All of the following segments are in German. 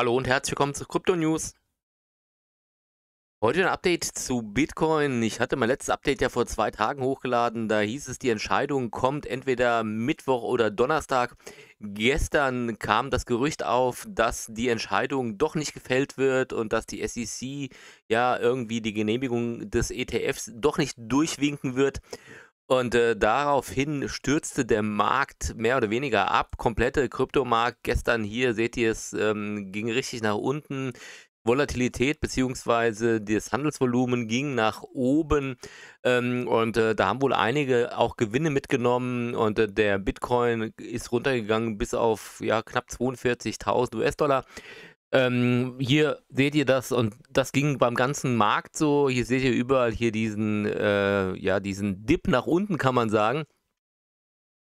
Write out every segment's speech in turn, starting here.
Hallo und herzlich willkommen zu Krypto News. Heute ein Update zu Bitcoin. Ich hatte mein letztes Update ja vor zwei Tagen hochgeladen. Da hieß es, die Entscheidung kommt entweder Mittwoch oder Donnerstag. Gestern kam das Gerücht auf, dass die Entscheidung doch nicht gefällt wird und dass die SEC ja irgendwie die Genehmigung des ETFs doch nicht durchwinken wird. Und äh, daraufhin stürzte der Markt mehr oder weniger ab. Komplette Kryptomarkt. Gestern hier seht ihr es, ähm, ging richtig nach unten. Volatilität bzw. das Handelsvolumen ging nach oben ähm, und äh, da haben wohl einige auch Gewinne mitgenommen und äh, der Bitcoin ist runtergegangen bis auf ja, knapp 42.000 US-Dollar ähm, hier seht ihr das und das ging beim ganzen Markt so. Hier seht ihr überall hier diesen, äh, ja, diesen Dip nach unten, kann man sagen.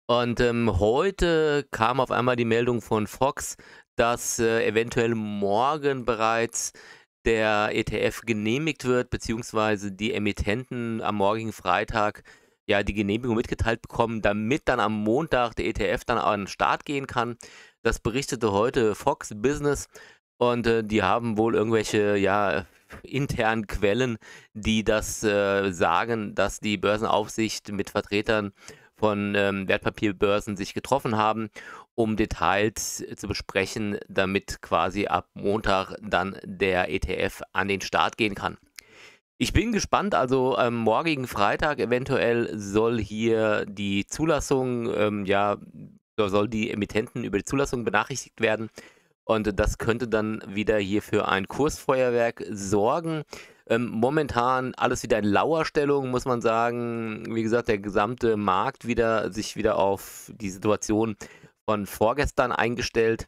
Und ähm, heute kam auf einmal die Meldung von Fox, dass äh, eventuell morgen bereits der ETF genehmigt wird, beziehungsweise die Emittenten am morgigen Freitag ja die Genehmigung mitgeteilt bekommen, damit dann am Montag der ETF dann an den Start gehen kann. Das berichtete heute Fox Business. Und äh, die haben wohl irgendwelche, ja, internen Quellen, die das äh, sagen, dass die Börsenaufsicht mit Vertretern von ähm, Wertpapierbörsen sich getroffen haben, um Details zu besprechen, damit quasi ab Montag dann der ETF an den Start gehen kann. Ich bin gespannt, also am ähm, morgigen Freitag eventuell soll hier die Zulassung, ähm, ja, soll die Emittenten über die Zulassung benachrichtigt werden. Und das könnte dann wieder hier für ein Kursfeuerwerk sorgen. Ähm, momentan alles wieder in Lauerstellung, muss man sagen. Wie gesagt, der gesamte Markt wieder sich wieder auf die Situation von vorgestern eingestellt,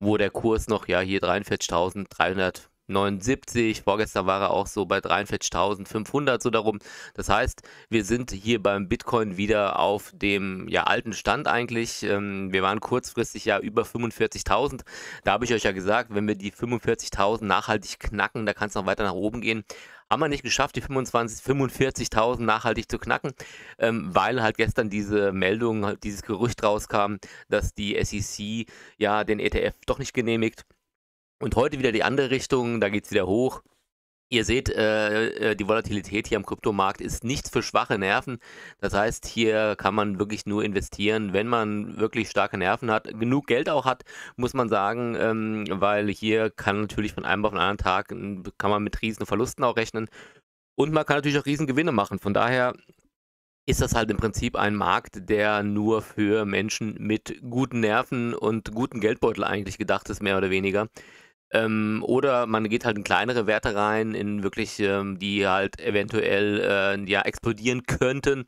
wo der Kurs noch ja hier 43.300 79, vorgestern war er auch so bei 43.500 so darum. Das heißt, wir sind hier beim Bitcoin wieder auf dem ja, alten Stand eigentlich. Ähm, wir waren kurzfristig ja über 45.000. Da habe ich euch ja gesagt, wenn wir die 45.000 nachhaltig knacken, da kann es noch weiter nach oben gehen haben wir nicht geschafft, die 45.000 nachhaltig zu knacken, ähm, weil halt gestern diese Meldung, dieses Gerücht rauskam, dass die SEC ja den ETF doch nicht genehmigt. Und heute wieder die andere Richtung, da geht es wieder hoch. Ihr seht, äh, äh, die Volatilität hier am Kryptomarkt ist nichts für schwache Nerven. Das heißt, hier kann man wirklich nur investieren, wenn man wirklich starke Nerven hat. Genug Geld auch hat, muss man sagen, ähm, weil hier kann natürlich von einem auf den anderen Tag, kann man mit riesen Verlusten auch rechnen. Und man kann natürlich auch riesen Gewinne machen. Von daher ist das halt im Prinzip ein Markt, der nur für Menschen mit guten Nerven und guten Geldbeutel eigentlich gedacht ist, mehr oder weniger. Ähm, oder man geht halt in kleinere Werte rein, in wirklich, ähm, die halt eventuell äh, ja, explodieren könnten.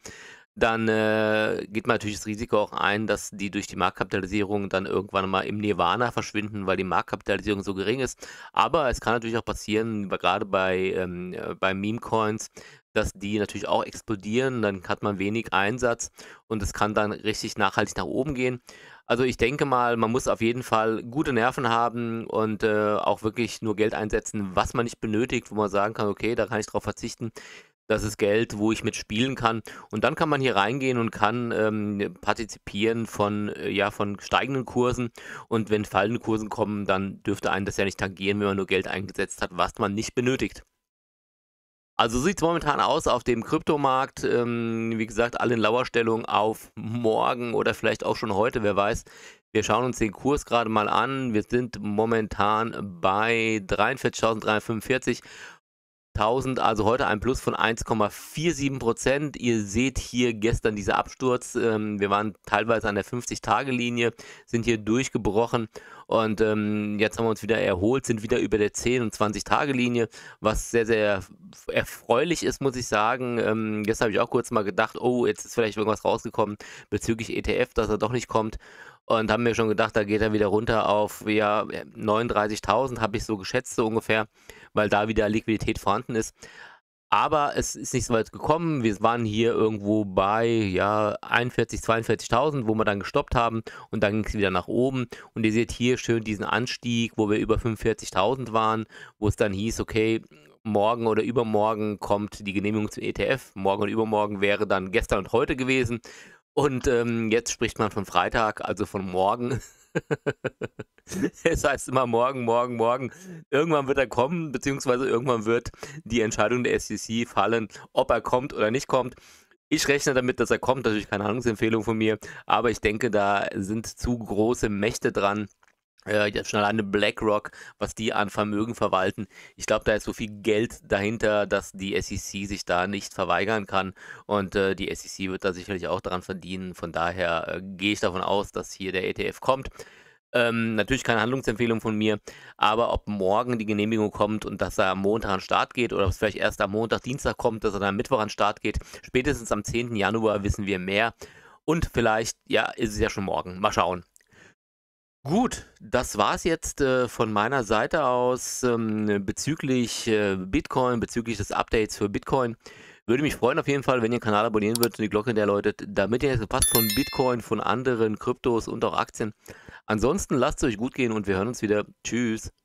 Dann äh, geht man natürlich das Risiko auch ein, dass die durch die Marktkapitalisierung dann irgendwann mal im Nirvana verschwinden, weil die Marktkapitalisierung so gering ist. Aber es kann natürlich auch passieren, gerade bei, ähm, äh, bei Meme-Coins, dass die natürlich auch explodieren, dann hat man wenig Einsatz und es kann dann richtig nachhaltig nach oben gehen. Also ich denke mal, man muss auf jeden Fall gute Nerven haben und äh, auch wirklich nur Geld einsetzen, was man nicht benötigt, wo man sagen kann, okay, da kann ich drauf verzichten. Das ist Geld, wo ich mit spielen kann. Und dann kann man hier reingehen und kann ähm, partizipieren von, äh, ja, von steigenden Kursen. Und wenn fallende Kursen kommen, dann dürfte einen das ja nicht tangieren, wenn man nur Geld eingesetzt hat, was man nicht benötigt. Also sieht es momentan aus auf dem Kryptomarkt. Ähm, wie gesagt, alle in Lauerstellung auf morgen oder vielleicht auch schon heute, wer weiß. Wir schauen uns den Kurs gerade mal an. Wir sind momentan bei 43.345 1000, also heute ein Plus von 1,47 Prozent. Ihr seht hier gestern dieser Absturz. Ähm, wir waren teilweise an der 50-Tage-Linie, sind hier durchgebrochen und ähm, jetzt haben wir uns wieder erholt, sind wieder über der 10- und 20-Tage-Linie, was sehr, sehr erfreulich ist, muss ich sagen. Ähm, gestern habe ich auch kurz mal gedacht, oh, jetzt ist vielleicht irgendwas rausgekommen bezüglich ETF, dass er doch nicht kommt und haben mir schon gedacht, da geht er wieder runter auf ja, 39.000, habe ich so geschätzt, so ungefähr, weil da wieder Liquidität vorhanden ist. Aber es ist nicht so weit gekommen. Wir waren hier irgendwo bei ja, 41, 42.000, wo wir dann gestoppt haben und dann ging es wieder nach oben. Und ihr seht hier schön diesen Anstieg, wo wir über 45.000 waren, wo es dann hieß, okay, morgen oder übermorgen kommt die Genehmigung zum ETF. Morgen oder übermorgen wäre dann gestern und heute gewesen. Und ähm, jetzt spricht man von Freitag, also von morgen. es heißt immer morgen, morgen, morgen. Irgendwann wird er kommen, beziehungsweise irgendwann wird die Entscheidung der SEC fallen, ob er kommt oder nicht kommt. Ich rechne damit, dass er kommt. Natürlich keine Handlungsempfehlung von mir, aber ich denke, da sind zu große Mächte dran, äh, schon alleine BlackRock, was die an Vermögen verwalten. Ich glaube, da ist so viel Geld dahinter, dass die SEC sich da nicht verweigern kann. Und äh, die SEC wird da sicherlich auch daran verdienen. Von daher äh, gehe ich davon aus, dass hier der ETF kommt. Ähm, natürlich keine Handlungsempfehlung von mir, aber ob morgen die Genehmigung kommt und dass er am Montag an Start geht oder ob es vielleicht erst am Montag, Dienstag kommt, dass er dann am Mittwoch an Start geht, spätestens am 10. Januar wissen wir mehr. Und vielleicht, ja, ist es ja schon morgen. Mal schauen. Gut, das war es jetzt äh, von meiner Seite aus ähm, bezüglich äh, Bitcoin, bezüglich des Updates für Bitcoin. Würde mich freuen auf jeden Fall, wenn ihr den Kanal abonnieren würdet und die Glocke der läutet, damit ihr jetzt verpasst von Bitcoin, von anderen Kryptos und auch Aktien. Ansonsten lasst es euch gut gehen und wir hören uns wieder. Tschüss.